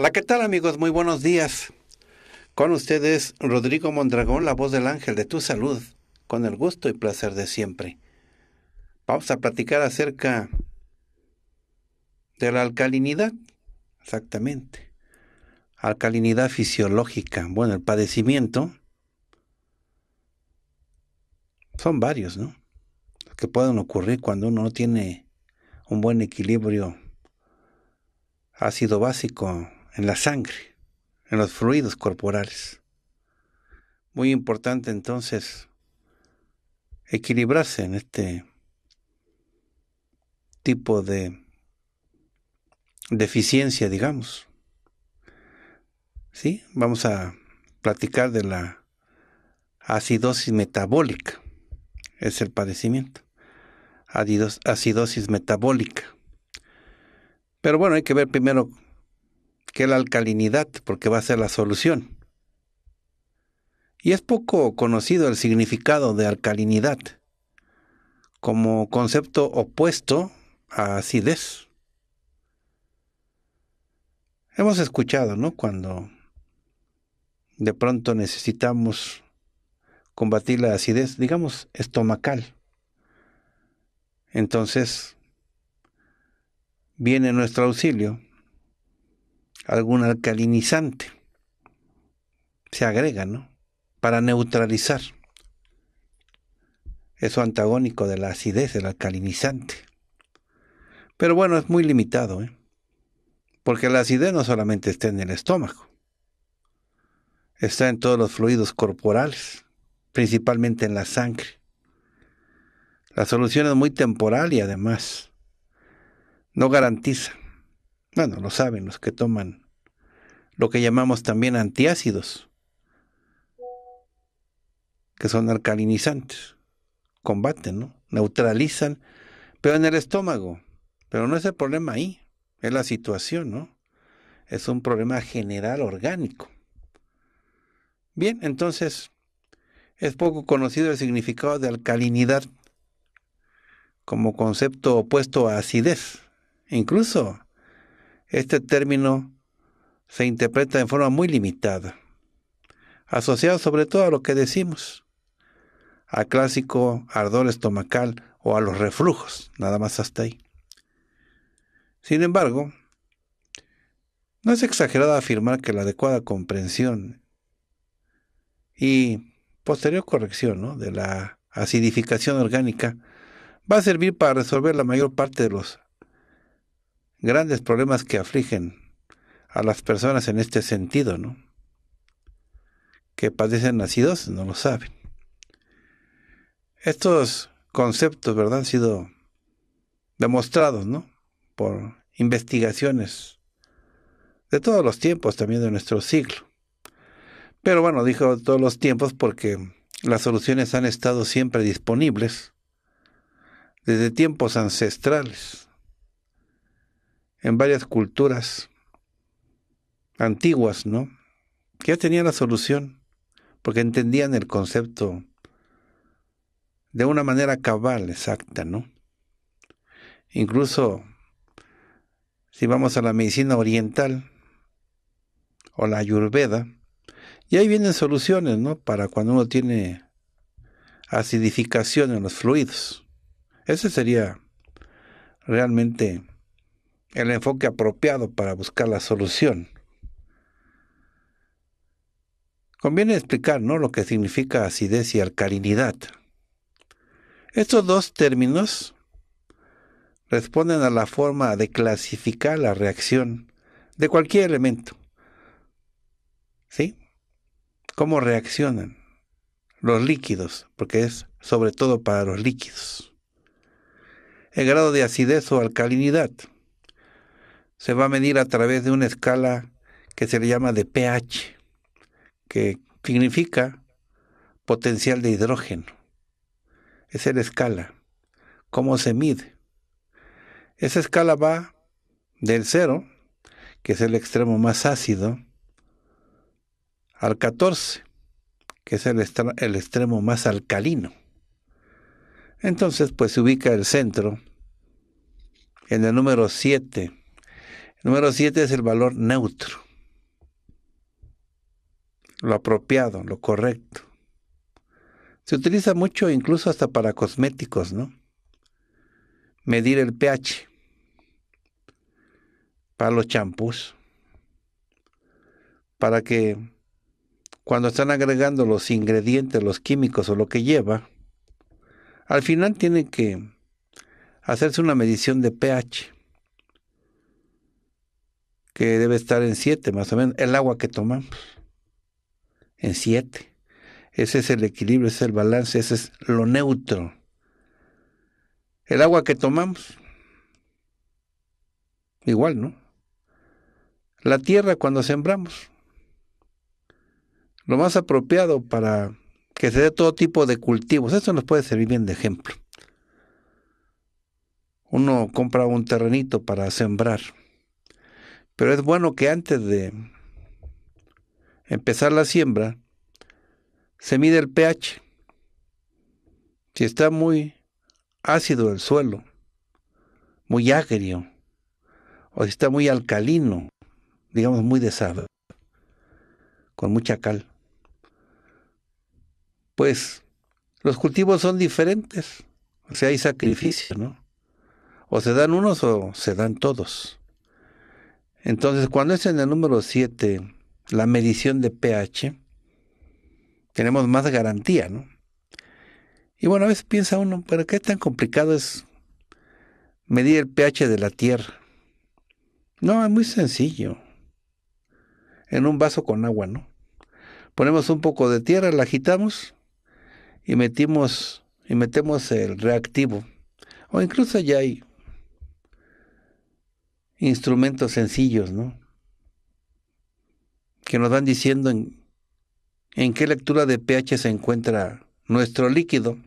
Hola, ¿qué tal amigos? Muy buenos días. Con ustedes Rodrigo Mondragón, la voz del ángel de tu salud, con el gusto y placer de siempre. Vamos a platicar acerca de la alcalinidad. Exactamente. Alcalinidad fisiológica. Bueno, el padecimiento. Son varios, ¿no? Los que pueden ocurrir cuando uno no tiene un buen equilibrio ácido básico en la sangre, en los fluidos corporales. Muy importante entonces equilibrarse en este tipo de deficiencia, digamos. ¿Sí? Vamos a platicar de la acidosis metabólica. Es el padecimiento. Acidosis metabólica. Pero bueno, hay que ver primero que la alcalinidad, porque va a ser la solución. Y es poco conocido el significado de alcalinidad como concepto opuesto a acidez. Hemos escuchado, ¿no? Cuando de pronto necesitamos combatir la acidez, digamos, estomacal. Entonces, viene nuestro auxilio algún alcalinizante. Se agrega, ¿no? Para neutralizar eso antagónico de la acidez, el alcalinizante. Pero bueno, es muy limitado, ¿eh? porque la acidez no solamente está en el estómago, está en todos los fluidos corporales, principalmente en la sangre. La solución es muy temporal y además no garantiza bueno, lo saben los que toman lo que llamamos también antiácidos, que son alcalinizantes, combaten, ¿no? neutralizan, pero en el estómago. Pero no es el problema ahí, es la situación, ¿no? Es un problema general orgánico. Bien, entonces, es poco conocido el significado de alcalinidad como concepto opuesto a acidez. Incluso este término se interpreta de forma muy limitada, asociado sobre todo a lo que decimos, a clásico ardor estomacal o a los reflujos, nada más hasta ahí. Sin embargo, no es exagerado afirmar que la adecuada comprensión y posterior corrección de la acidificación orgánica va a servir para resolver la mayor parte de los grandes problemas que afligen a las personas en este sentido, ¿no? Que padecen nacidos, no lo saben. Estos conceptos, ¿verdad? Han sido demostrados, ¿no? Por investigaciones de todos los tiempos, también de nuestro siglo. Pero bueno, dijo todos los tiempos porque las soluciones han estado siempre disponibles desde tiempos ancestrales en varias culturas antiguas, ¿no? Que ya tenían la solución, porque entendían el concepto de una manera cabal, exacta, ¿no? Incluso si vamos a la medicina oriental o la ayurveda, y ahí vienen soluciones, ¿no? Para cuando uno tiene acidificación en los fluidos. Ese sería realmente el enfoque apropiado para buscar la solución. Conviene explicar ¿no? lo que significa acidez y alcalinidad. Estos dos términos responden a la forma de clasificar la reacción de cualquier elemento. ¿Sí? ¿Cómo reaccionan los líquidos? Porque es sobre todo para los líquidos. El grado de acidez o alcalinidad se va a medir a través de una escala que se le llama de pH, que significa potencial de hidrógeno. Esa es la escala. ¿Cómo se mide? Esa escala va del 0, que es el extremo más ácido, al 14, que es el, el extremo más alcalino. Entonces, pues se ubica el centro en el número 7 Número siete es el valor neutro, lo apropiado, lo correcto. Se utiliza mucho incluso hasta para cosméticos, ¿no? Medir el pH para los champús, para que cuando están agregando los ingredientes, los químicos o lo que lleva, al final tienen que hacerse una medición de pH que debe estar en siete más o menos, el agua que tomamos, en 7. Ese es el equilibrio, ese es el balance, ese es lo neutro. El agua que tomamos, igual, ¿no? La tierra cuando sembramos, lo más apropiado para que se dé todo tipo de cultivos, eso nos puede servir bien de ejemplo. Uno compra un terrenito para sembrar pero es bueno que antes de empezar la siembra, se mide el pH. Si está muy ácido el suelo, muy agrio, o si está muy alcalino, digamos muy de con mucha cal, pues los cultivos son diferentes. O sea, hay sacrificios, ¿no? O se dan unos o se dan todos. Entonces, cuando es en el número 7 la medición de pH, tenemos más garantía, ¿no? Y bueno, a veces piensa uno, ¿pero qué tan complicado es medir el pH de la tierra? No, es muy sencillo. En un vaso con agua, ¿no? Ponemos un poco de tierra, la agitamos y metimos y metemos el reactivo. O incluso ya hay instrumentos sencillos, ¿no? Que nos van diciendo en, en qué lectura de pH se encuentra nuestro líquido.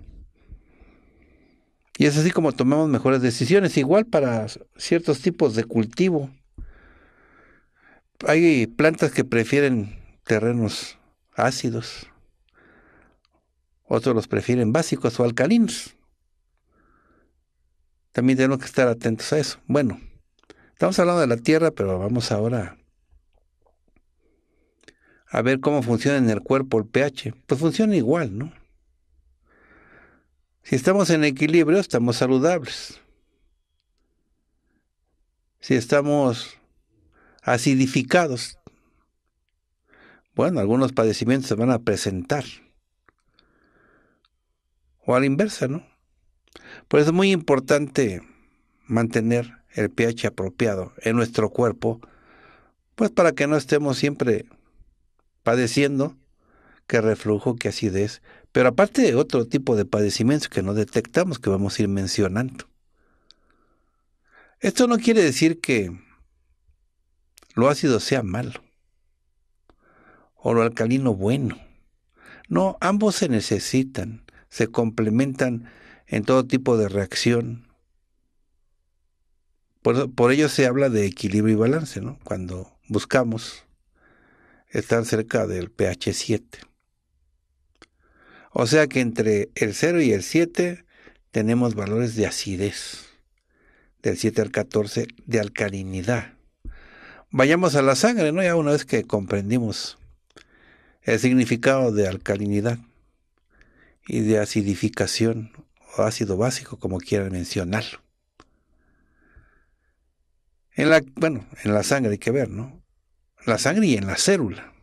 Y es así como tomamos mejores decisiones, igual para ciertos tipos de cultivo. Hay plantas que prefieren terrenos ácidos, otros los prefieren básicos o alcalinos. También tenemos que estar atentos a eso. Bueno. Estamos hablando de la tierra, pero vamos ahora a ver cómo funciona en el cuerpo el pH. Pues funciona igual, ¿no? Si estamos en equilibrio, estamos saludables. Si estamos acidificados, bueno, algunos padecimientos se van a presentar. O a la inversa, ¿no? Por eso es muy importante mantener el pH apropiado en nuestro cuerpo, pues para que no estemos siempre padeciendo que reflujo, que acidez, pero aparte de otro tipo de padecimientos que no detectamos, que vamos a ir mencionando. Esto no quiere decir que lo ácido sea malo o lo alcalino bueno. No, ambos se necesitan, se complementan en todo tipo de reacción. Por, ello se habla de equilibrio y balance, ¿no? Cuando buscamos estar cerca del pH 7. O sea que entre el 0 y el 7 tenemos valores de acidez, del 7 al 14 de alcalinidad. Vayamos a la sangre, ¿no? Ya una vez que comprendimos el significado de alcalinidad y de acidificación o ácido básico, como quieran mencionarlo. En la, bueno, en la sangre hay que ver, ¿no? La sangre y en la célula.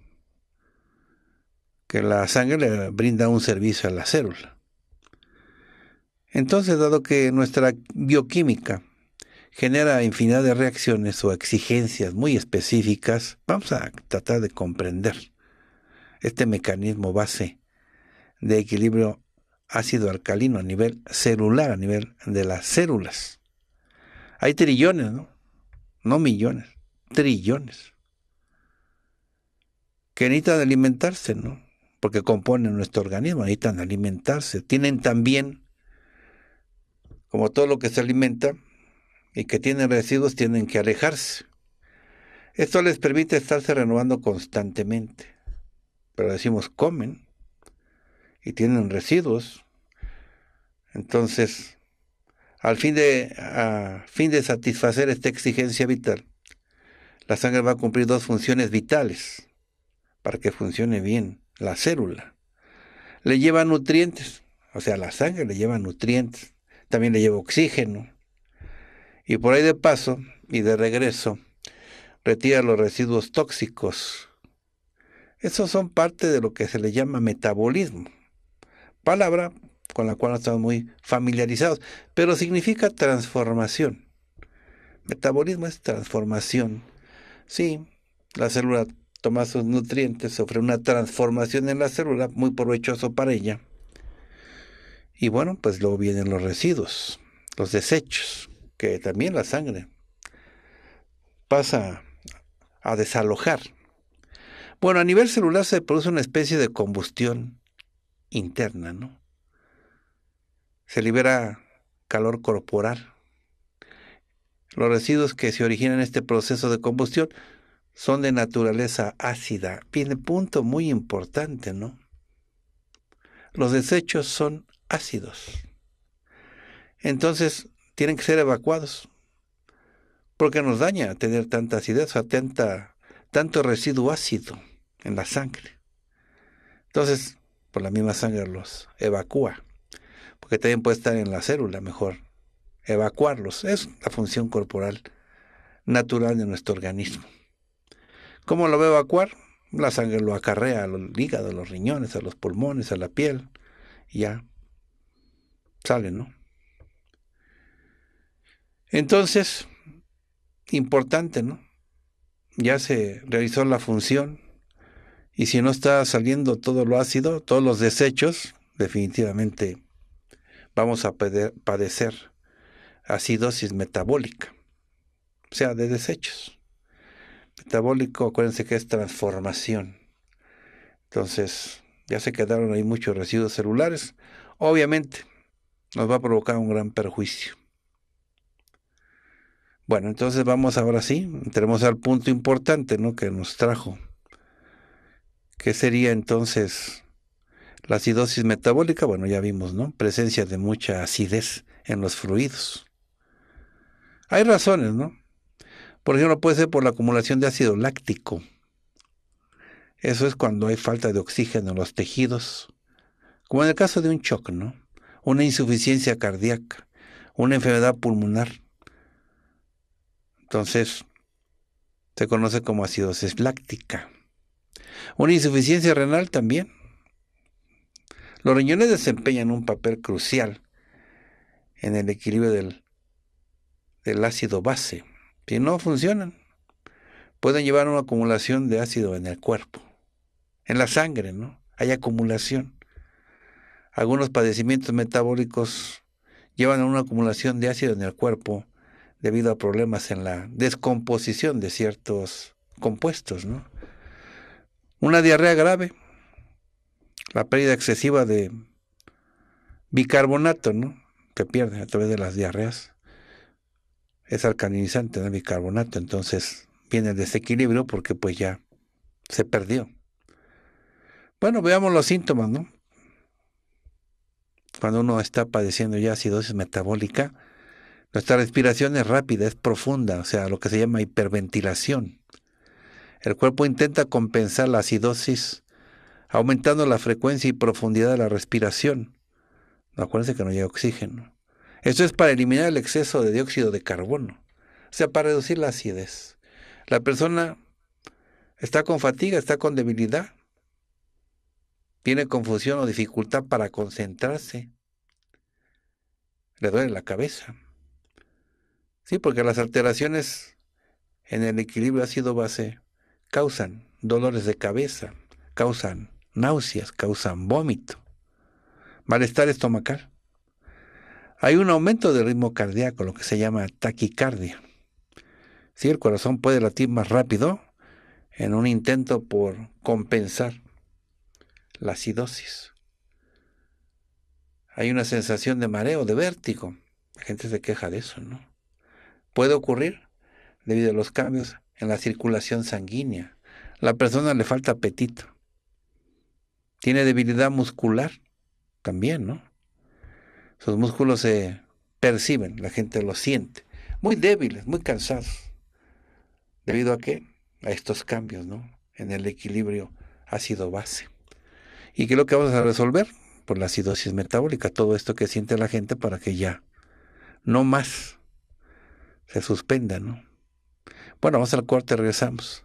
Que la sangre le brinda un servicio a la célula. Entonces, dado que nuestra bioquímica genera infinidad de reacciones o exigencias muy específicas, vamos a tratar de comprender este mecanismo base de equilibrio ácido alcalino a nivel celular, a nivel de las células. Hay trillones, ¿no? no millones, trillones, que necesitan alimentarse, ¿no? Porque componen nuestro organismo, necesitan alimentarse. Tienen también, como todo lo que se alimenta y que tienen residuos, tienen que alejarse. Esto les permite estarse renovando constantemente. Pero decimos, comen y tienen residuos. Entonces, al fin de, satisfacer esta exigencia vital, la sangre va a cumplir dos funciones vitales para que funcione bien la célula. Le lleva nutrientes, o sea, la sangre le lleva nutrientes, también le lleva oxígeno. Y por ahí de paso y de regreso, retira los residuos tóxicos. Esos son parte de lo que se le llama metabolismo. Palabra con la cual no estamos muy familiarizados, pero significa transformación. Metabolismo es transformación. Sí, la célula toma sus nutrientes, sufre una transformación en la célula muy provechoso para ella. Y bueno, pues luego vienen los residuos, los desechos, que también la sangre pasa a desalojar. Bueno, a nivel celular se produce una especie de combustión interna, ¿no? se libera calor corporal. Los residuos que se originan en este proceso de combustión son de naturaleza ácida. Viene punto muy importante, ¿no? Los desechos son ácidos. Entonces, tienen que ser evacuados. Porque nos daña tener tanta acidez, o tanto residuo ácido en la sangre. Entonces, por pues la misma sangre los evacúa. Que también puede estar en la célula mejor. Evacuarlos es la función corporal natural de nuestro organismo. ¿Cómo lo va a evacuar? La sangre lo acarrea al hígado, a los riñones, a los pulmones, a la piel, y ya sale, ¿no? Entonces, importante, ¿no? Ya se realizó la función y si no está saliendo todo lo ácido, todos los desechos, definitivamente vamos a padecer acidosis metabólica, o sea, de desechos. Metabólico, acuérdense que es transformación. Entonces, ya se quedaron ahí muchos residuos celulares. Obviamente, nos va a provocar un gran perjuicio. Bueno, entonces vamos ahora sí, entremos al punto importante que nos trajo. ¿Qué sería entonces la acidosis metabólica, bueno, ya vimos, ¿no? Presencia de mucha acidez en los fluidos. Hay razones, ¿no? Por ejemplo, puede ser por la acumulación de ácido láctico. Eso es cuando hay falta de oxígeno en los tejidos. Como en el caso de un shock, ¿no? Una insuficiencia cardíaca, una enfermedad pulmonar. Entonces, se conoce como acidosis láctica. Una insuficiencia renal también, los riñones desempeñan un papel crucial en el equilibrio del, del ácido base. Si no funcionan, pueden llevar a una acumulación de ácido en el cuerpo, en la sangre, ¿no? Hay acumulación. Algunos padecimientos metabólicos llevan a una acumulación de ácido en el cuerpo debido a problemas en la descomposición de ciertos compuestos, ¿no? Una diarrea grave la pérdida excesiva de bicarbonato, ¿no? Que pierde a través de las diarreas. Es alcalinizante, ¿no? Bicarbonato. Entonces viene el desequilibrio porque pues ya se perdió. Bueno, veamos los síntomas, ¿no? Cuando uno está padeciendo ya acidosis metabólica, nuestra respiración es rápida, es profunda, o sea, lo que se llama hiperventilación. El cuerpo intenta compensar la acidosis aumentando la frecuencia y profundidad de la respiración. Acuérdense que no llega oxígeno. Esto es para eliminar el exceso de dióxido de carbono, o sea, para reducir la acidez. La persona está con fatiga, está con debilidad, tiene confusión o dificultad para concentrarse, le duele la cabeza. Sí, porque las alteraciones en el equilibrio ácido-base causan dolores de cabeza, causan náuseas, causan vómito, malestar estomacal. Hay un aumento del ritmo cardíaco, lo que se llama taquicardia. Si el corazón puede latir más rápido en un intento por compensar la acidosis. Hay una sensación de mareo, de vértigo. La gente se queja de eso, ¿no? Puede ocurrir debido a los cambios en la circulación sanguínea. La persona le falta apetito. Tiene debilidad muscular también, ¿no? Sus músculos se perciben, la gente lo siente. Muy débiles, muy cansados. ¿Debido a qué? A estos cambios, ¿no? En el equilibrio ácido-base. ¿Y qué es lo que vamos a resolver? Por pues la acidosis metabólica, todo esto que siente la gente para que ya no más se suspenda, ¿no? Bueno, vamos al corte, regresamos.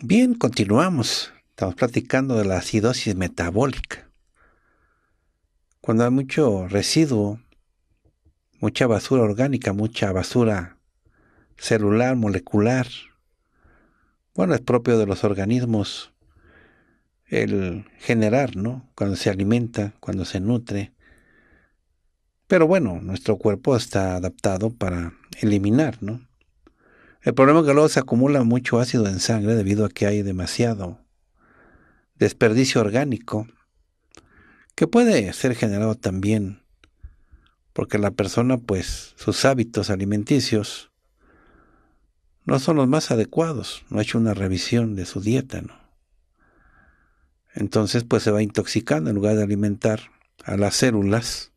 Bien, continuamos. Estamos platicando de la acidosis metabólica. Cuando hay mucho residuo, mucha basura orgánica, mucha basura celular, molecular, bueno, es propio de los organismos el generar, ¿no? Cuando se alimenta, cuando se nutre. Pero bueno, nuestro cuerpo está adaptado para eliminar, ¿no? El problema es que luego se acumula mucho ácido en sangre debido a que hay demasiado desperdicio orgánico que puede ser generado también porque la persona pues sus hábitos alimenticios no son los más adecuados, no ha hecho una revisión de su dieta, ¿no? Entonces pues se va intoxicando en lugar de alimentar a las células,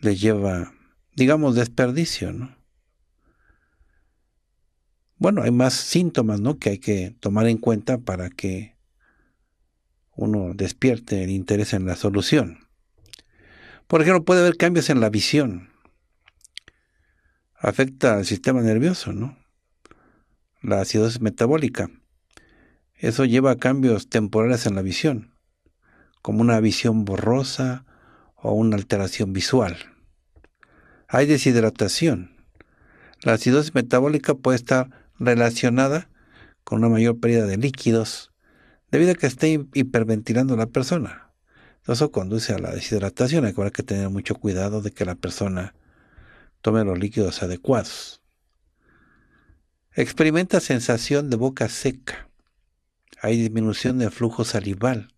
le lleva, digamos, desperdicio, ¿no? bueno, hay más síntomas que hay que tomar en cuenta para que uno despierte el interés en la solución. Por ejemplo, puede haber cambios en la visión. Afecta al sistema nervioso, ¿no? La acidosis metabólica. Eso lleva a cambios temporales en la visión, como una visión borrosa o una alteración visual. Hay deshidratación. La acidosis metabólica puede estar relacionada con una mayor pérdida de líquidos debido a que esté hiperventilando la persona. Eso conduce a la deshidratación. Hay que tener mucho cuidado de que la persona tome los líquidos adecuados. Experimenta sensación de boca seca. Hay disminución de flujo salival.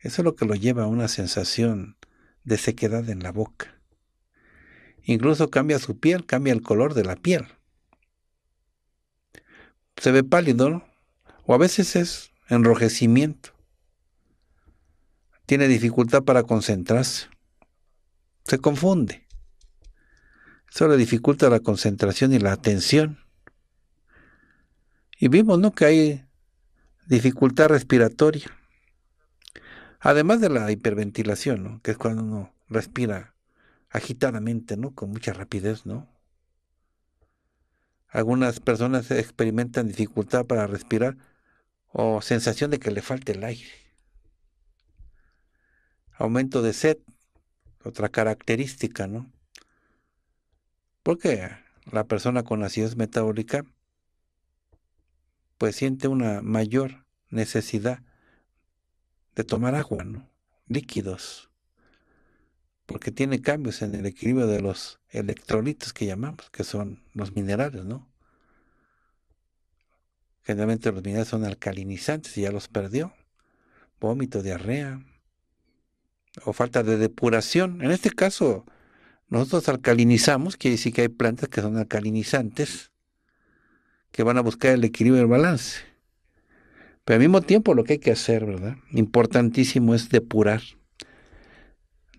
Eso es lo que lo lleva a una sensación de sequedad en la boca. Incluso cambia su piel, cambia el color de la piel se ve pálido, ¿no? o a veces es enrojecimiento. Tiene dificultad para concentrarse. Se confunde. Eso le dificulta la concentración y la atención. Y vimos, ¿no? Que hay dificultad respiratoria. Además de la hiperventilación, ¿no? Que es cuando uno respira agitadamente, ¿no? Con mucha rapidez, ¿no? Algunas personas experimentan dificultad para respirar o sensación de que le falte el aire. Aumento de sed, otra característica, ¿no? Porque la persona con acidez metabólica pues siente una mayor necesidad de tomar agua, ¿no? líquidos porque tiene cambios en el equilibrio de los electrolitos que llamamos, que son los minerales, ¿no? Generalmente los minerales son alcalinizantes y ya los perdió. Vómito, diarrea o falta de depuración. En este caso, nosotros alcalinizamos, quiere decir que hay plantas que son alcalinizantes, que van a buscar el equilibrio y el balance. Pero al mismo tiempo lo que hay que hacer, ¿verdad? Importantísimo es depurar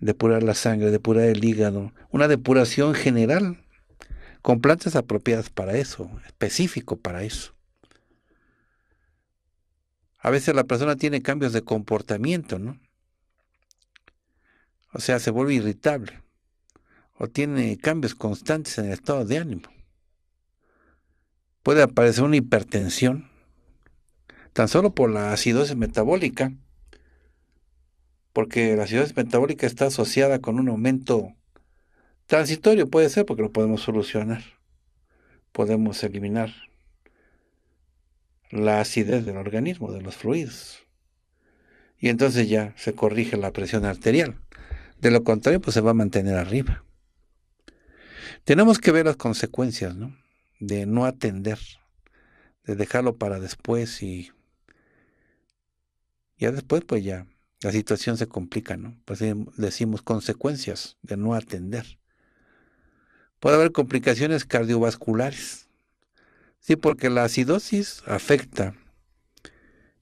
depurar la sangre, depurar el hígado, una depuración general, con plantas apropiadas para eso, específico para eso. A veces la persona tiene cambios de comportamiento, ¿no? O sea, se vuelve irritable o tiene cambios constantes en el estado de ánimo. Puede aparecer una hipertensión, tan solo por la acidosis metabólica, porque la acidosis metabólica está asociada con un aumento transitorio, puede ser, porque lo podemos solucionar. Podemos eliminar la acidez del organismo, de los fluidos. Y entonces ya se corrige la presión arterial. De lo contrario, pues se va a mantener arriba. Tenemos que ver las consecuencias, ¿no? De no atender, de dejarlo para después y ya después, pues ya la situación se complica, ¿no? Pues, eh, decimos consecuencias de no atender. Puede haber complicaciones cardiovasculares. Sí, porque la acidosis afecta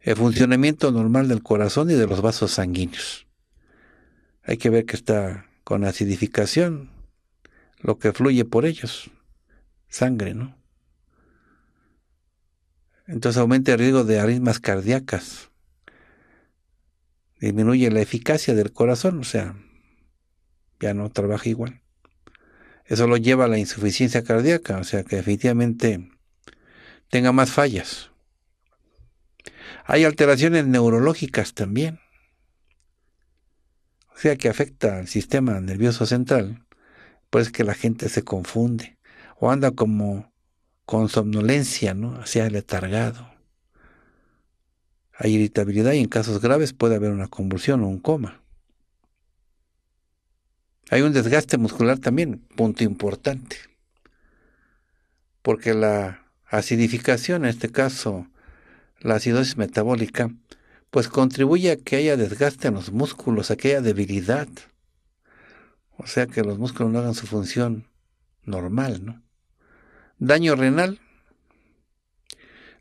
el funcionamiento normal del corazón y de los vasos sanguíneos. Hay que ver que está con acidificación, lo que fluye por ellos, sangre, ¿no? Entonces aumenta el riesgo de aritmas cardíacas, disminuye la eficacia del corazón, o sea, ya no trabaja igual. Eso lo lleva a la insuficiencia cardíaca, o sea, que efectivamente tenga más fallas. Hay alteraciones neurológicas también, o sea, que afecta al sistema nervioso central, pues que la gente se confunde o anda como con somnolencia, ¿no? Hacia letargado. Hay irritabilidad y en casos graves puede haber una convulsión o un coma. Hay un desgaste muscular también, punto importante. Porque la acidificación, en este caso la acidosis metabólica, pues contribuye a que haya desgaste en los músculos, a que haya debilidad. O sea que los músculos no hagan su función normal, ¿no? Daño renal,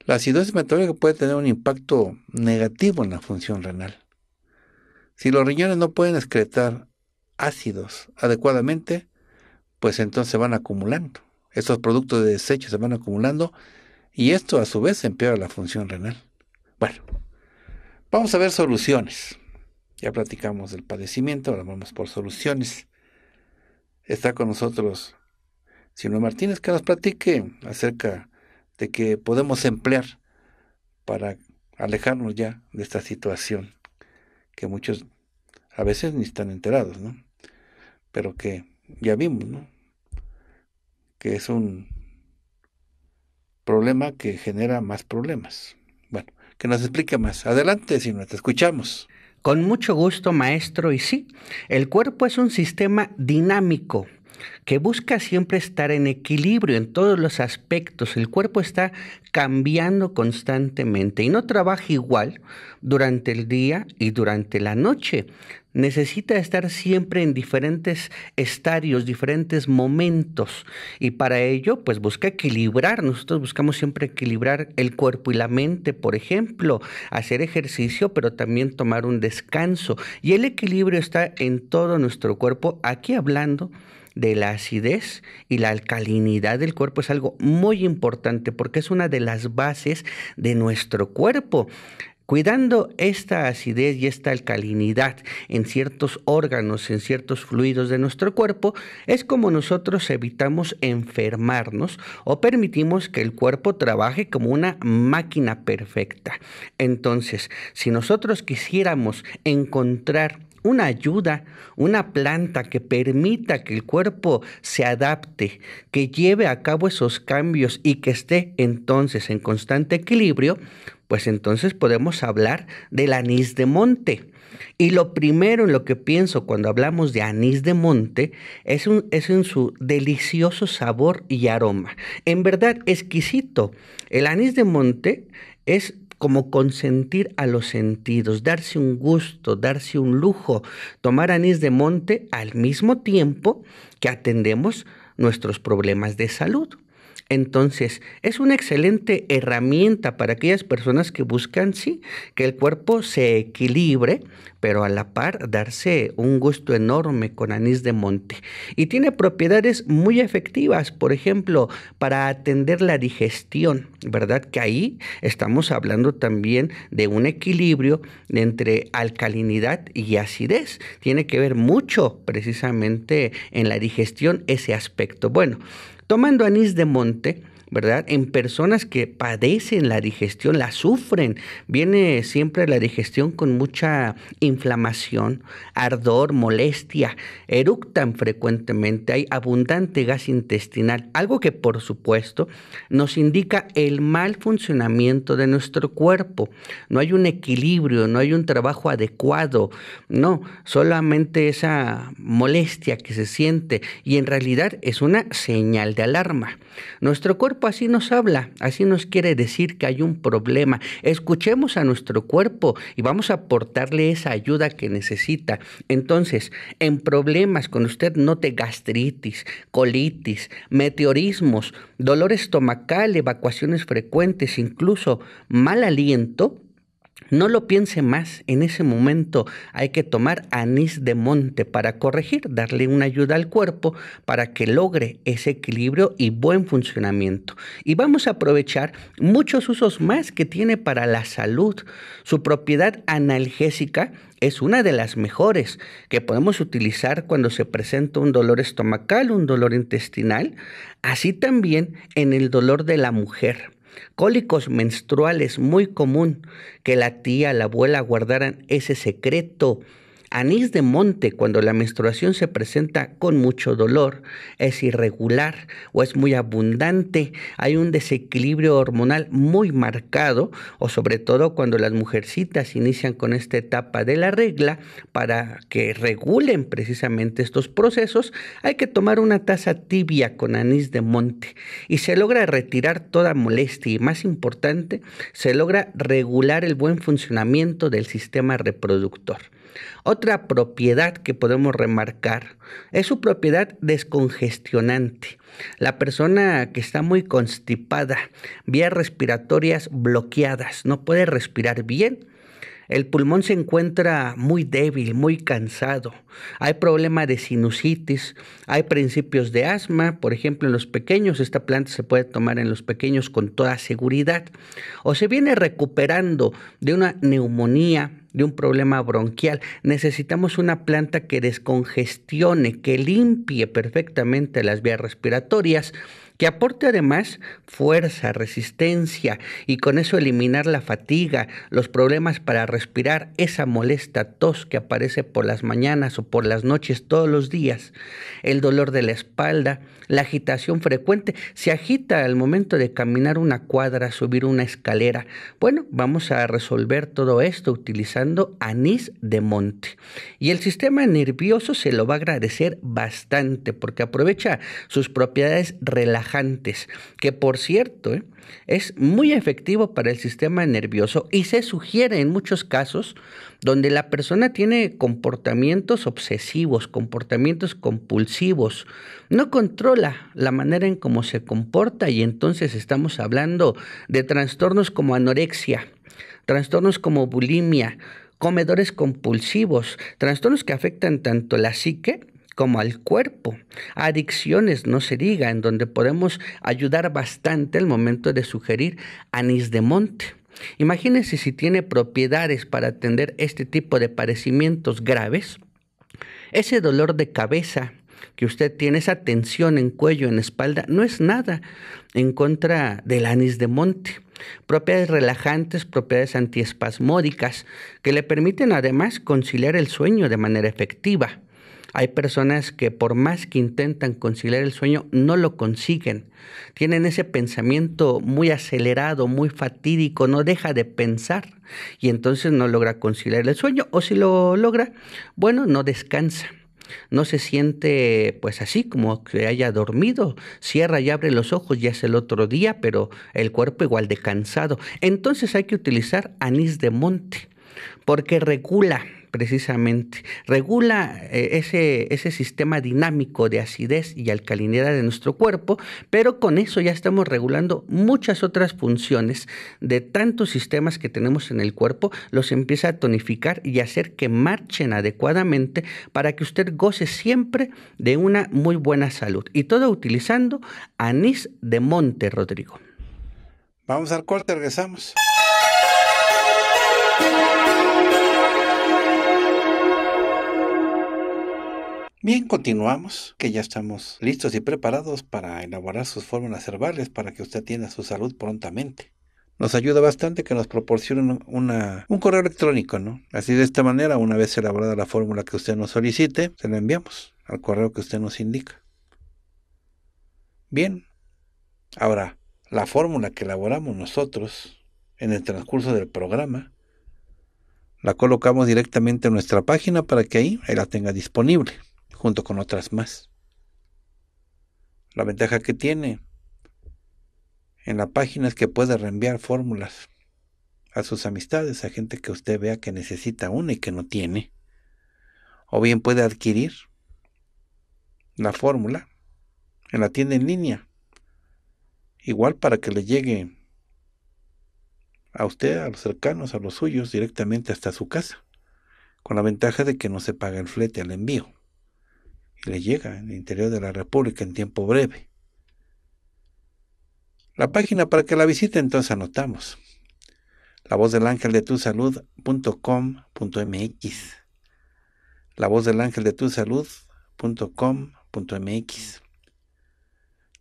la acidosis metabólica puede tener un impacto negativo en la función renal. Si los riñones no pueden excretar ácidos adecuadamente, pues entonces se van acumulando. Estos productos de desecho se van acumulando y esto a su vez empeora la función renal. Bueno, vamos a ver soluciones. Ya platicamos del padecimiento, ahora vamos por soluciones. Está con nosotros Silvio Martínez que nos platique acerca de que podemos emplear para alejarnos ya de esta situación que muchos a veces ni están enterados, ¿no? Pero que ya vimos, ¿no? Que es un problema que genera más problemas. Bueno, que nos explique más. Adelante, si no, te escuchamos. Con mucho gusto, maestro. Y sí, el cuerpo es un sistema dinámico que busca siempre estar en equilibrio en todos los aspectos. El cuerpo está cambiando constantemente y no trabaja igual durante el día y durante la noche. Necesita estar siempre en diferentes estadios, diferentes momentos. Y para ello, pues busca equilibrar. Nosotros buscamos siempre equilibrar el cuerpo y la mente, por ejemplo, hacer ejercicio, pero también tomar un descanso. Y el equilibrio está en todo nuestro cuerpo, aquí hablando de la acidez y la alcalinidad del cuerpo es algo muy importante porque es una de las bases de nuestro cuerpo. Cuidando esta acidez y esta alcalinidad en ciertos órganos, en ciertos fluidos de nuestro cuerpo, es como nosotros evitamos enfermarnos o permitimos que el cuerpo trabaje como una máquina perfecta. Entonces, si nosotros quisiéramos encontrar una ayuda, una planta que permita que el cuerpo se adapte, que lleve a cabo esos cambios y que esté entonces en constante equilibrio, pues entonces podemos hablar del anís de monte. Y lo primero en lo que pienso cuando hablamos de anís de monte es, en su delicioso sabor y aroma. En verdad, exquisito. El anís de monte es como consentir a los sentidos, darse un gusto, darse un lujo, tomar anís de monte al mismo tiempo que atendemos nuestros problemas de salud. Entonces, es una excelente herramienta para aquellas personas que buscan, sí, que el cuerpo se equilibre, pero a la par darse un gusto enorme con anís de monte. Y tiene propiedades muy efectivas, por ejemplo, para atender la digestión, ¿verdad? Que ahí estamos hablando también de un equilibrio entre alcalinidad y acidez. Tiene que ver mucho precisamente en la digestión ese aspecto. Bueno, Tomando anís de monte, ¿verdad? En personas que padecen la digestión, la sufren. Viene siempre la digestión con mucha inflamación, ardor, molestia, eructan frecuentemente, hay abundante gas intestinal, algo que por supuesto nos indica el mal funcionamiento de nuestro cuerpo. No hay un equilibrio, no hay un trabajo adecuado, no, solamente esa molestia que se siente y en realidad es una señal de alarma. Nuestro cuerpo así nos habla, así nos quiere decir que hay un problema. Escuchemos a nuestro cuerpo y vamos a aportarle esa ayuda que necesita. Entonces, en problemas con usted note gastritis, colitis, meteorismos, dolor estomacal, evacuaciones frecuentes, incluso mal aliento, no lo piense más, en ese momento hay que tomar anís de monte para corregir, darle una ayuda al cuerpo para que logre ese equilibrio y buen funcionamiento. Y vamos a aprovechar muchos usos más que tiene para la salud. Su propiedad analgésica es una de las mejores que podemos utilizar cuando se presenta un dolor estomacal, un dolor intestinal, así también en el dolor de la mujer. Cólicos menstruales, muy común que la tía, la abuela guardaran ese secreto Anís de monte, cuando la menstruación se presenta con mucho dolor, es irregular o es muy abundante, hay un desequilibrio hormonal muy marcado, o sobre todo cuando las mujercitas inician con esta etapa de la regla, para que regulen precisamente estos procesos, hay que tomar una taza tibia con anís de monte y se logra retirar toda molestia y más importante, se logra regular el buen funcionamiento del sistema reproductor. Otra propiedad que podemos remarcar es su propiedad descongestionante. La persona que está muy constipada, vías respiratorias bloqueadas, no puede respirar bien, el pulmón se encuentra muy débil, muy cansado. Hay problema de sinusitis, hay principios de asma, por ejemplo, en los pequeños. Esta planta se puede tomar en los pequeños con toda seguridad. O se viene recuperando de una neumonía, de un problema bronquial. Necesitamos una planta que descongestione, que limpie perfectamente las vías respiratorias que aporte además fuerza, resistencia y con eso eliminar la fatiga, los problemas para respirar, esa molesta tos que aparece por las mañanas o por las noches todos los días, el dolor de la espalda, la agitación frecuente, se agita al momento de caminar una cuadra, subir una escalera. Bueno, vamos a resolver todo esto utilizando anís de monte. Y el sistema nervioso se lo va a agradecer bastante porque aprovecha sus propiedades relajantes que por cierto ¿eh? es muy efectivo para el sistema nervioso y se sugiere en muchos casos donde la persona tiene comportamientos obsesivos, comportamientos compulsivos, no controla la manera en cómo se comporta y entonces estamos hablando de trastornos como anorexia, trastornos como bulimia, comedores compulsivos, trastornos que afectan tanto la psique como al cuerpo. Adicciones, no se diga, en donde podemos ayudar bastante al momento de sugerir anís de monte. Imagínense si tiene propiedades para atender este tipo de parecimientos graves. Ese dolor de cabeza que usted tiene, esa tensión en cuello, en espalda, no es nada en contra del anís de monte. Propiedades relajantes, propiedades antiespasmódicas, que le permiten además conciliar el sueño de manera efectiva. Hay personas que por más que intentan conciliar el sueño, no lo consiguen. Tienen ese pensamiento muy acelerado, muy fatídico, no deja de pensar y entonces no logra conciliar el sueño. O si lo logra, bueno, no descansa no se siente pues así como que haya dormido, cierra y abre los ojos, ya es el otro día, pero el cuerpo igual de cansado. Entonces hay que utilizar anís de monte porque regula precisamente. Regula eh, ese, ese sistema dinámico de acidez y alcalinidad de nuestro cuerpo, pero con eso ya estamos regulando muchas otras funciones de tantos sistemas que tenemos en el cuerpo, los empieza a tonificar y hacer que marchen adecuadamente para que usted goce siempre de una muy buena salud. Y todo utilizando anís de monte, Rodrigo. Vamos al corte, regresamos. Bien, continuamos, que ya estamos listos y preparados para elaborar sus fórmulas herbales para que usted tenga su salud prontamente. Nos ayuda bastante que nos proporcionen un correo electrónico, ¿no? Así de esta manera, una vez elaborada la fórmula que usted nos solicite, se la enviamos al correo que usted nos indica. Bien, ahora, la fórmula que elaboramos nosotros en el transcurso del programa, la colocamos directamente en nuestra página para que ahí la tenga disponible junto con otras más. La ventaja que tiene en la página es que puede reenviar fórmulas a sus amistades, a gente que usted vea que necesita una y que no tiene. O bien puede adquirir la fórmula en la tienda en línea. Igual para que le llegue a usted, a los cercanos, a los suyos, directamente hasta su casa. Con la ventaja de que no se paga el flete al envío y le llega en el interior de la República en tiempo breve. La página para que la visite entonces anotamos. La voz del ángel de tu salud.com.mx. La voz del ángel de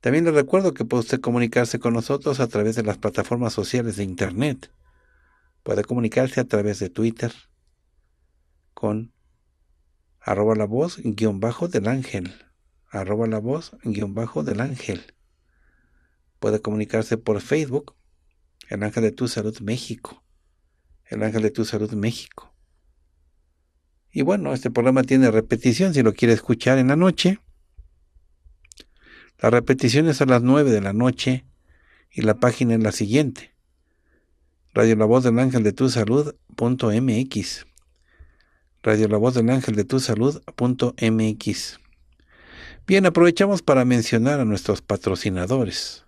También le recuerdo que puede usted comunicarse con nosotros a través de las plataformas sociales de Internet. Puede comunicarse a través de Twitter con arroba la voz guión bajo del ángel, arroba la voz guión bajo del ángel. Puede comunicarse por Facebook, el ángel de tu salud México, el ángel de tu salud México. Y bueno, este programa tiene repetición si lo quiere escuchar en la noche. La repetición es a las 9 de la noche y la página es la siguiente. Radio La Voz del Ángel de Tu Salud.mx. Radio La Voz del Ángel de Tu Salud, MX. Bien, aprovechamos para mencionar a nuestros patrocinadores.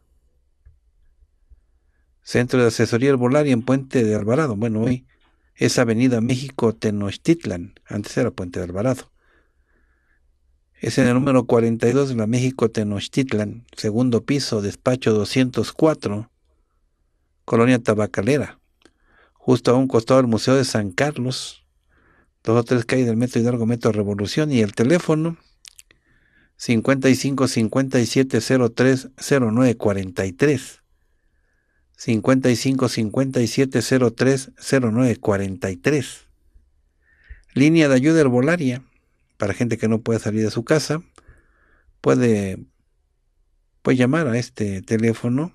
Centro de Asesoría Herbolaria en Puente de Alvarado. Bueno, hoy es Avenida México Tenochtitlan. Antes era Puente de Alvarado. Es en el número 42 de la México Tenochtitlan, segundo piso, despacho 204, Colonia Tabacalera, justo a un costado del Museo de San Carlos, 2 o 3 del metro Hidalgo, metro Revolución y el teléfono 55 57 03 09 43. 55 57 03 09 43. Línea de ayuda herbolaria para gente que no puede salir de su casa. puede llamar a este teléfono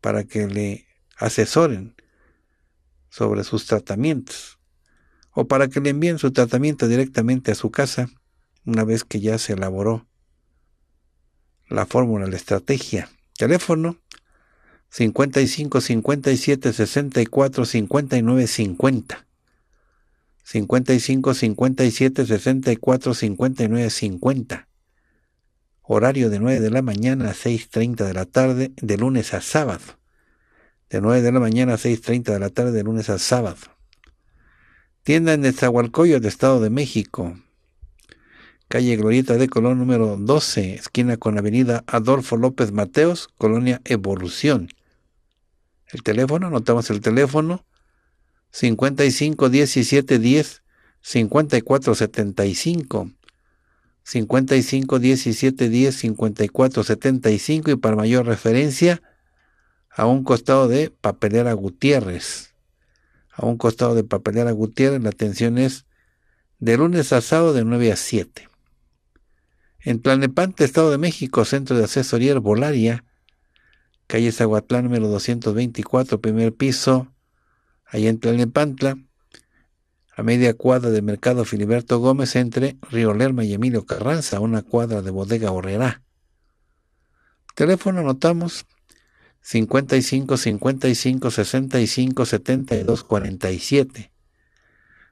para que le asesoren sobre sus tratamientos o para que le envíen su tratamiento directamente a su casa una vez que ya se elaboró la fórmula, la estrategia. Teléfono 55 57 64 59 50. 55 57 64 59 50. Horario de 9 de la mañana a 6.30 de la tarde, de lunes a sábado. De 9 de la mañana a 6.30 de la tarde, de lunes a sábado. Tienda en del Estado de México. Calle Glorieta de Colón número 12, esquina con Avenida Adolfo López Mateos, Colonia Evolución. El teléfono, anotamos el teléfono 55 17 10 54 75. 55 17 10 54 75 y para mayor referencia a un costado de Papelera Gutiérrez a un costado de Papelera Gutiérrez. La atención es de lunes a sábado de 9 a 7. En Tlalnepantla, Estado de México, Centro de Asesoría Herbolaria, calle Zaguatlán, número 224, primer piso, allá en Tlalnepantla, a media cuadra del Mercado Filiberto Gómez, entre Río Lerma y Emilio Carranza, una cuadra de Bodega Horrera. Teléfono anotamos 55 55 65 72 47.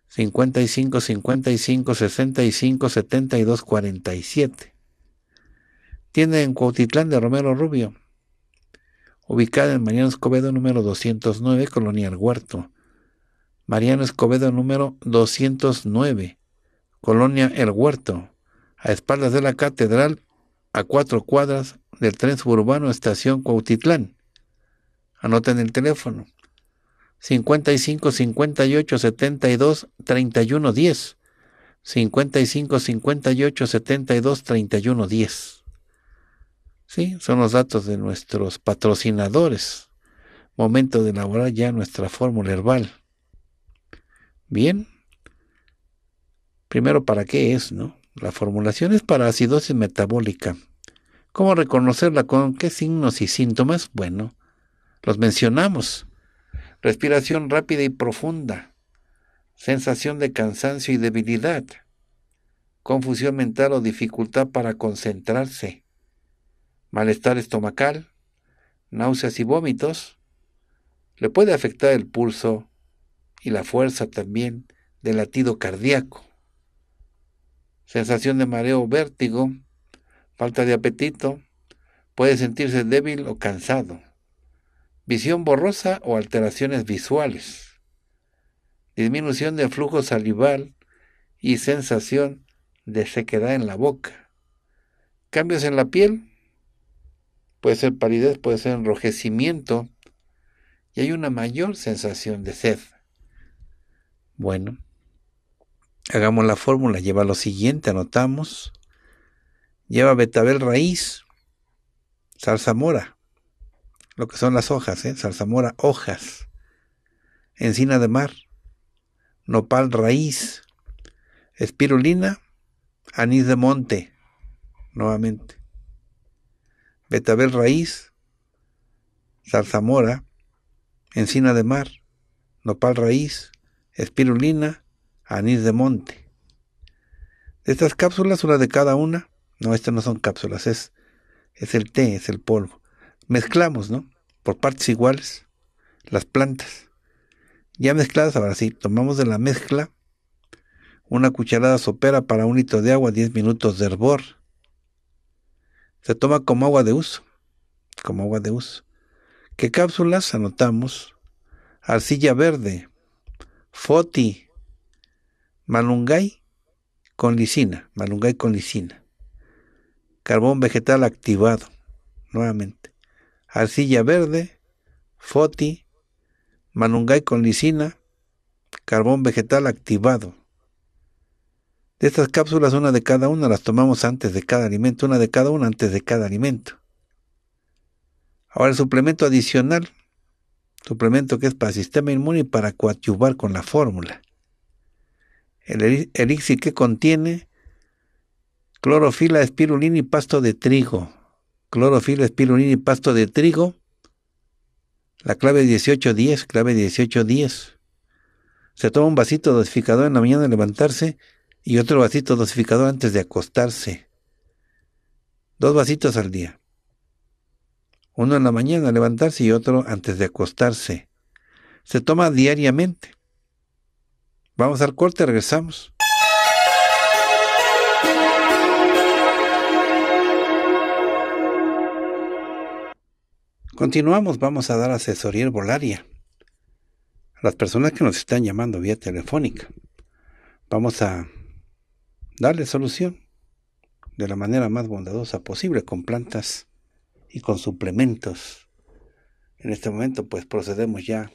55 55 65 72 47. Tienda en Cuautitlán de Romero Rubio, ubicada en Mariano Escobedo número 209, Colonia El Huerto. Mariano Escobedo número 209, Colonia El Huerto, a espaldas de la catedral, a cuatro cuadras del tren suburbano Estación Cuautitlán. Anoten el teléfono. 55 58 72 31 10. 55 58 72 31 10. Sí, son los datos de nuestros patrocinadores. Momento de elaborar ya nuestra fórmula herbal. Bien. Primero, ¿para qué es, La formulación es para acidosis metabólica. ¿Cómo reconocerla? ¿Con qué signos y síntomas? Bueno, los mencionamos. Respiración rápida y profunda. Sensación de cansancio y debilidad. Confusión mental o dificultad para concentrarse. Malestar estomacal. Náuseas y vómitos. Le puede afectar el pulso y la fuerza también del latido cardíaco. Sensación de mareo o vértigo. Falta de apetito. Puede sentirse débil o cansado visión borrosa o alteraciones visuales, disminución del flujo salival y sensación de sequedad en la boca, cambios en la piel, puede ser palidez, puede ser enrojecimiento y hay una mayor sensación de sed. Bueno, hagamos la fórmula, lleva lo siguiente, anotamos, lleva betabel raíz, salsa mora, lo que son las hojas, ¿eh? zarzamora, hojas, encina de mar, nopal raíz, espirulina, anís de monte, nuevamente, betabel raíz, zarzamora, encina de mar, nopal raíz, espirulina, anís de monte. De estas cápsulas, una de cada una, no, estas no son cápsulas, es, es el té, es el polvo mezclamos, ¿no? Por partes iguales, las plantas. Ya mezcladas, ahora sí, tomamos de la mezcla una cucharada sopera para un litro de agua, 10 minutos de hervor. Se toma como agua de uso, como agua de uso. ¿Qué cápsulas anotamos? Arcilla verde, foti, malungay con lisina, malungay con lisina. Carbón vegetal activado, nuevamente arcilla verde, foti, manungay con lisina, carbón vegetal activado. De estas cápsulas, una de cada una las tomamos antes de cada alimento, una de cada una antes de cada alimento. Ahora el suplemento adicional, suplemento que es para sistema inmune y para coadyuvar con la fórmula. El elixir que contiene clorofila, espirulina y pasto de trigo clorofila, espirulina y pasto de trigo. La clave 18-10, clave 18-10. Se toma un vasito dosificador en la mañana de levantarse y otro vasito dosificador antes de acostarse. Dos vasitos al día. Uno en la mañana al levantarse y otro antes de acostarse. Se toma diariamente. Vamos al corte, regresamos. Continuamos, vamos a dar asesoría herbolaria a las personas que nos están llamando vía telefónica. Vamos a darle solución de la manera más bondadosa posible con plantas y con suplementos. En este momento pues procedemos ya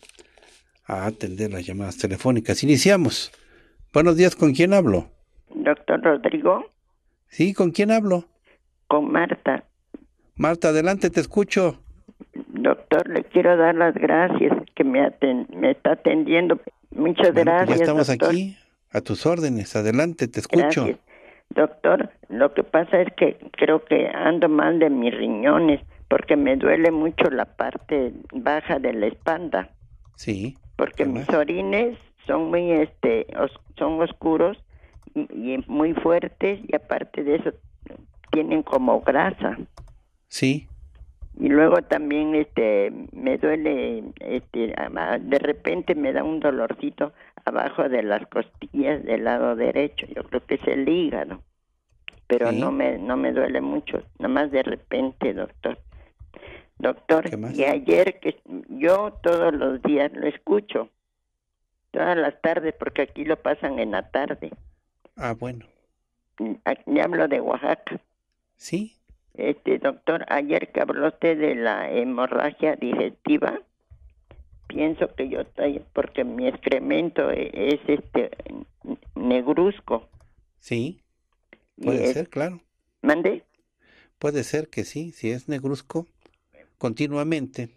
a atender las llamadas telefónicas. Iniciamos. Buenos días, ¿con quién hablo? Doctor Rodrigo. Sí, ¿con quién hablo? Con Marta. Marta, adelante, te escucho le quiero dar las gracias que me, está atendiendo. Muchas pues gracias. ya estamos aquí, a tus órdenes, adelante, te escucho. Doctor, lo que pasa es que creo que ando mal de mis riñones porque me duele mucho la parte baja de la espalda. Sí. Porque mis orines son muy este son oscuros y muy fuertes y aparte de eso tienen como grasa. Sí y luego también este me duele este de repente me da un dolorcito abajo de las costillas del lado derecho yo creo que es el hígado pero no me no me duele mucho nada más de repente doctor doctor y ayer que yo todos los días lo escucho todas las tardes porque aquí lo pasan en la tarde ah bueno Me mm, hablo de Oaxaca sí este doctor, ayer que habló de la hemorragia digestiva, pienso que yo estoy porque mi excremento e-, es este negruzco. Sí. Puede ser, claro. ¿Mande? Puede ser que sí, si es negruzco continuamente.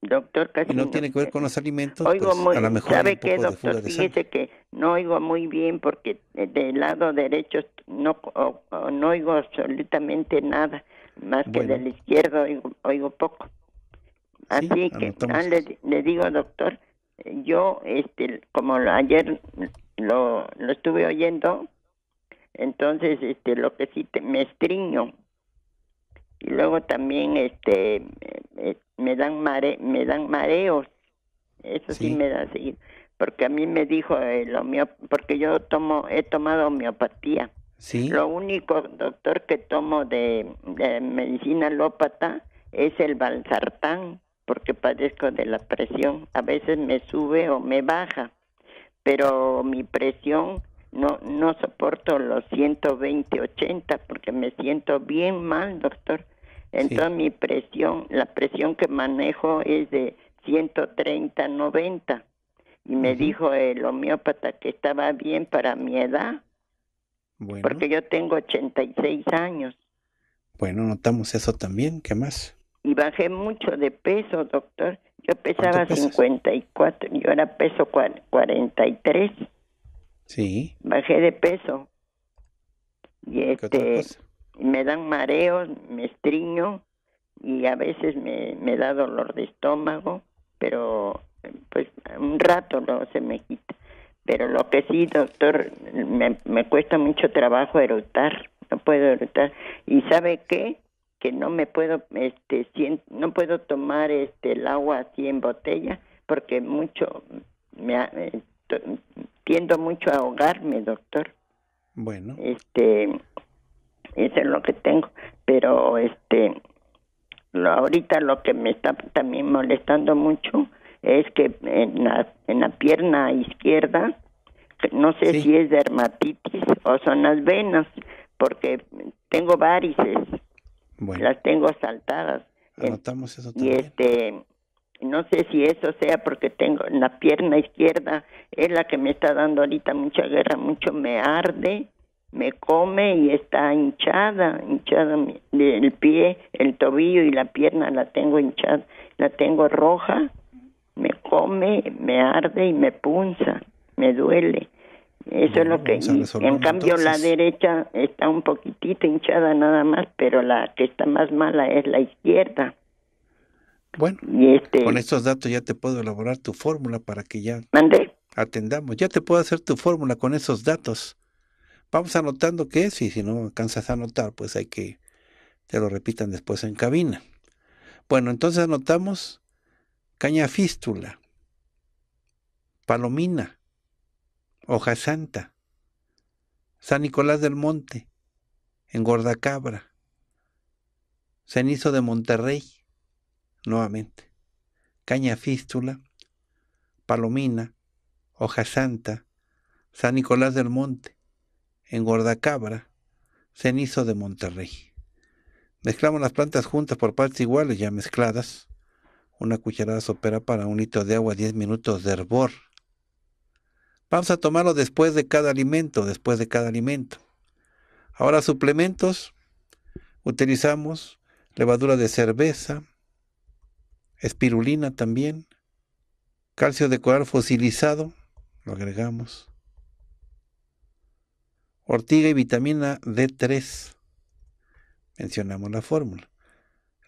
Doctor, casi y no tiene que ver con los alimentos, pues, a lo mejor ¿sabe doctor? Fíjese que no oigo muy bien porque eh, del lado derecho no, no oigo absolutamente nada más que del izquierdo oigo, oigo poco. Así que ah, le, digo, doctor, yo, este, como ayer lo, lo estuve oyendo, entonces este, lo que sí me estriño y luego también este me, dan mare, me dan mareos, eso sí, me da seguir porque a mí me dijo el eh, porque yo tomo he tomado homeopatía lo único, doctor, que tomo de, medicina lópata es el balsartán, porque padezco de la presión. A veces me sube o me baja, pero mi presión no, no soporto los 120, 80, porque me siento bien mal, doctor. Entonces mi presión, la presión que manejo es de 130, 90. Y me dijo el homeópata que estaba bien para mi edad porque yo tengo 86 años. Bueno, notamos eso también. ¿Qué más? Y bajé mucho de peso, doctor. Yo pesaba 54 y ahora peso 43. Sí. Bajé de peso. Y este, me dan mareos, me estriño y a veces me, me da dolor de estómago, pero pues un rato no se me quita. Pero lo que sí, doctor, me, me cuesta mucho trabajo erotar, no puedo erotar. ¿Y sabe qué? Que no me puedo, este, no puedo tomar este el agua así en botella porque mucho, me, eh, tiendo mucho a ahogarme, doctor. Bueno. Este, eso es lo que tengo, pero este, lo, ahorita lo que me está también molestando mucho es que en la, en la pierna izquierda, no sé si es dermatitis o son las venas, porque tengo varices, las tengo saltadas. Anotamos eso también. Este, no sé si eso sea porque tengo la pierna izquierda, es la que me está dando ahorita mucha guerra, mucho me arde, me come y está hinchada, hinchada el pie, el tobillo y la pierna la tengo hinchada, la tengo roja me come, me arde y me punza, me duele. Eso es lo que... en cambio la derecha está un poquitito hinchada nada más, pero la que está más mala es la izquierda. Bueno, este con estos datos ya te puedo elaborar tu fórmula para que ya ¿Mandé? atendamos. Ya te puedo hacer tu fórmula con esos datos. Vamos anotando qué es y si no alcanzas a anotar, pues hay que te lo repitan después en cabina. Bueno, entonces anotamos caña fístula, palomina, hoja santa, San Nicolás del Monte, cabra, cenizo de Monterrey, nuevamente, caña fístula, palomina, hoja santa, San Nicolás del Monte, engordacabra, cenizo de Monterrey. Mezclamos las plantas juntas por partes iguales ya mezcladas una cucharada sopera para un litro de agua, 10 minutos de hervor. Vamos a tomarlo después de cada alimento, después de cada alimento. Ahora suplementos, utilizamos levadura de cerveza, espirulina también, calcio de coral fosilizado, lo agregamos, ortiga y vitamina D3, mencionamos la fórmula,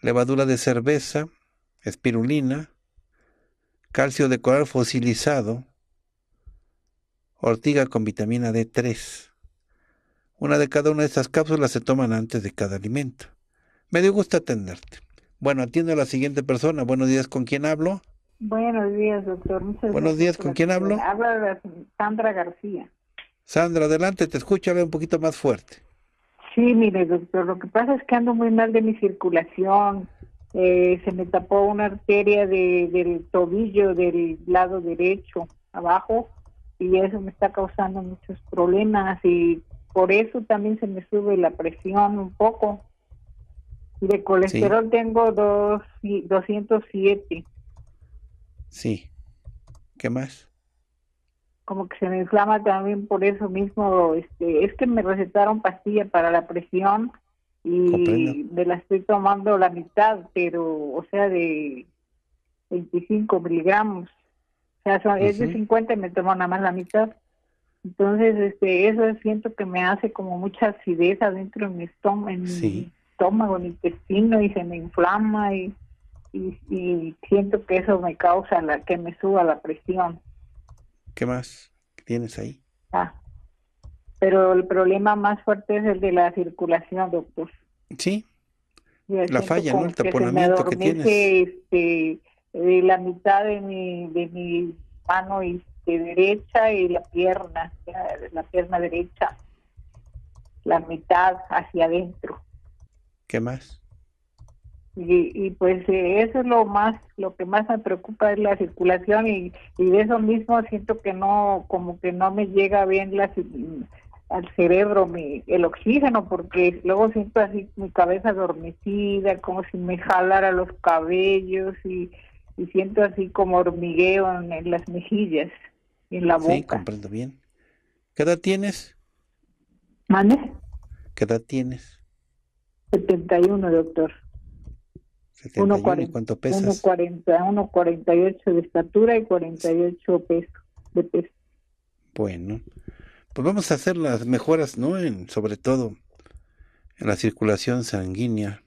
levadura de cerveza, espirulina, calcio de coral fosilizado, ortiga con vitamina D3. Una de cada una de estas cápsulas se toman antes de cada alimento. Me dio gusto atenderte. Bueno, atiendo a la siguiente persona. Buenos días, ¿con quién hablo? Buenos días, doctor. Buenos días, ¿con quién hablo? Habla Sandra García. Sandra, adelante, te escucho, habla un poquito más fuerte. Sí, mire, doctor, lo que pasa es que ando muy mal de mi circulación. Eh, se me tapó una arteria del tobillo del lado derecho abajo y eso me está causando muchos problemas y por eso también se me sube la presión un poco. Y De colesterol tengo 207. Sí. ¿Qué más? Como que se me inflama también por eso mismo. Este, es que me recetaron pastillas para la presión y me la estoy tomando la mitad, pero, o sea, de 25 miligramos. O sea, es de 50 y me tomo nada más la mitad. Entonces, este, eso siento que me hace como mucha acidez adentro de mi estómago, en mi estómago, en mi intestino, y se me inflama y, y, siento que eso me causa la que me suba la presión. ¿Qué más tienes ahí? Ah, pero el problema más fuerte es el de la circulación, doctor. Sí, la falla, ¿no? El taponamiento que, tienes. Este, la mitad de mi, de mi mano este, derecha y la pierna, la pierna derecha, la mitad hacia adentro. ¿Qué más? Y, pues eh, eso es lo más lo que más me preocupa es la circulación y, y de eso mismo siento que no como que no me llega bien la al cerebro el oxígeno, porque luego siento así mi cabeza adormecida, como si me jalara los cabellos y, siento así como hormigueo en, las mejillas y en la boca. Sí, comprendo bien. ¿Qué edad tienes? ¿Mane? ¿Qué edad tienes? 71, doctor. 71, ¿Y cuánto pesas? 1,48 de estatura y 48 de peso. Bueno, pues vamos a hacer las mejoras, ¿no? En, sobre todo en la circulación sanguínea,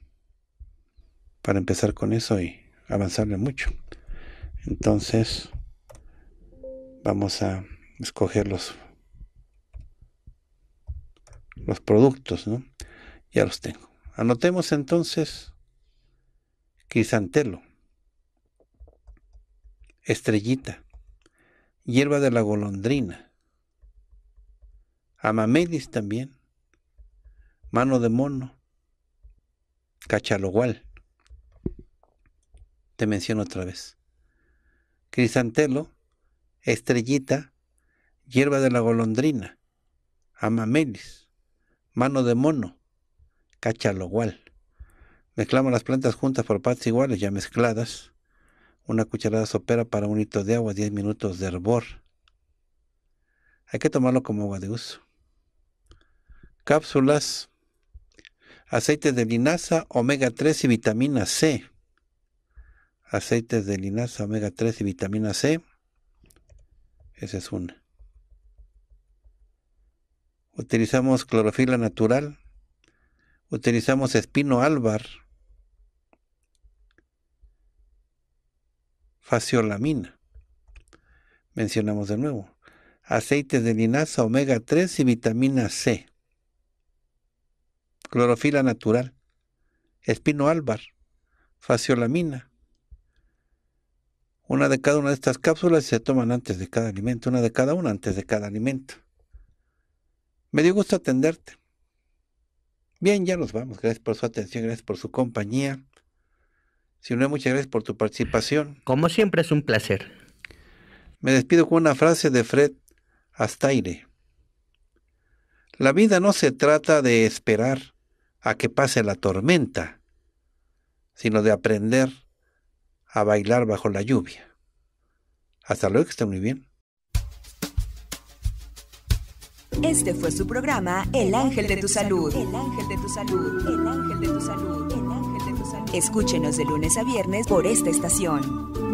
para empezar con eso y avanzarle mucho. Entonces, vamos a escoger los, los productos, ¿no? Ya los tengo. Anotemos entonces crisantelo, estrellita, hierba de la golondrina, Amamelis también. Mano de mono. Cachalogual. Te menciono otra vez. Crisantelo, estrellita, hierba de la golondrina, amamelis, mano de mono, cachalogual. Mezclamos las plantas juntas por partes iguales, ya mezcladas. Una cucharada sopera para un hito de agua, 10 minutos de hervor. Hay que tomarlo como agua de uso cápsulas, Aceite de linaza, omega 3 y vitamina C. Aceites de linaza, omega 3 y vitamina C. Esa es una. Utilizamos clorofila natural. Utilizamos espino álvar. Faciolamina. Mencionamos de nuevo. Aceites de linaza, omega 3 y vitamina C clorofila natural, espino álvar, faciolamina. Una de cada una de estas cápsulas se toman antes de cada alimento, una de cada una antes de cada alimento. Me dio gusto atenderte. Bien, ya nos vamos. Gracias por su atención, gracias por su compañía. Si no, muchas gracias por tu participación. Como siempre es un placer. Me despido con una frase de Fred Astaire. La vida no se trata de esperar, a que pase la tormenta, sino de aprender a bailar bajo la lluvia. Hasta luego, que estén muy bien. Este fue su programa El Ángel de tu Salud. El Ángel de tu Salud. Ángel de Salud. El Ángel de tu Salud. Escúchenos de lunes a viernes por esta estación.